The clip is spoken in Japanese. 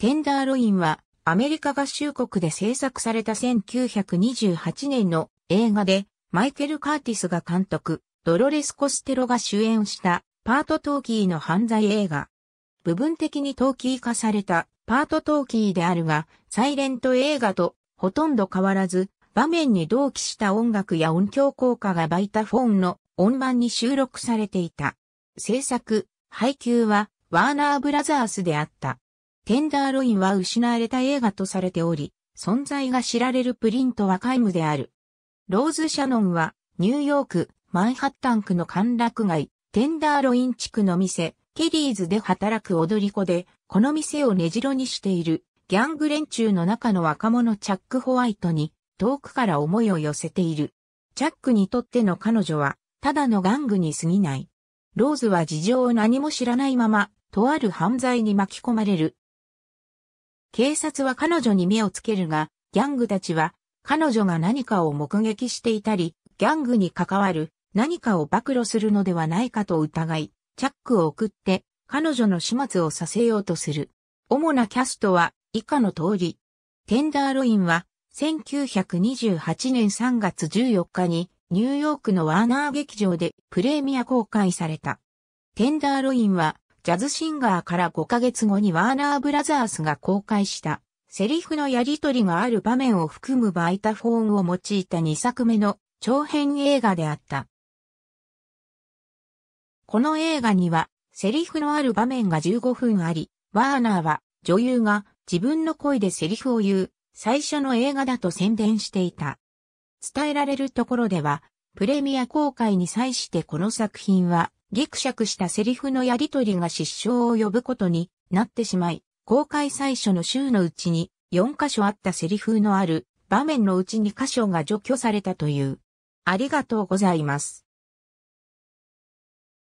テンダーロインはアメリカ合衆国で制作された1928年の映画でマイケル・カーティスが監督、ドロレス・コステロが主演したパートトーキーの犯罪映画。部分的にトーキー化されたパートトーキーであるが、サイレント映画とほとんど変わらず、場面に同期した音楽や音響効果がバイタフォンの音盤に収録されていた。制作、配給はワーナーブラザースであった。テンダーロインは失われた映画とされており、存在が知られるプリントは皆無である。ローズ・シャノンは、ニューヨーク、マンハッタン区の歓楽街、テンダーロイン地区の店、ケリーズで働く踊り子で、この店を根城にしている、ギャング連中の中の若者チャック・ホワイトに、遠くから思いを寄せている。チャックにとっての彼女は、ただの玩具に過ぎない。ローズは事情を何も知らないまま、とある犯罪に巻き込まれる。警察は彼女に目をつけるが、ギャングたちは彼女が何かを目撃していたり、ギャングに関わる何かを暴露するのではないかと疑い、チャックを送って彼女の始末をさせようとする。主なキャストは以下の通り。テンダーロインは1928年3月14日にニューヨークのワーナー劇場でプレミア公開された。テンダーロインはジャズシンガーから5ヶ月後にワーナーブラザースが公開した、セリフのやりとりがある場面を含むバイタフォーンを用いた2作目の長編映画であった。この映画には、セリフのある場面が15分あり、ワーナーは女優が自分の声でセリフを言う、最初の映画だと宣伝していた。伝えられるところでは、プレミア公開に際してこの作品は、ギクシャクしたセリフのやりとりが失笑を呼ぶことになってしまい、公開最初の週のうちに4箇所あったセリフのある場面のうち2箇所が除去されたという。ありがとうございます。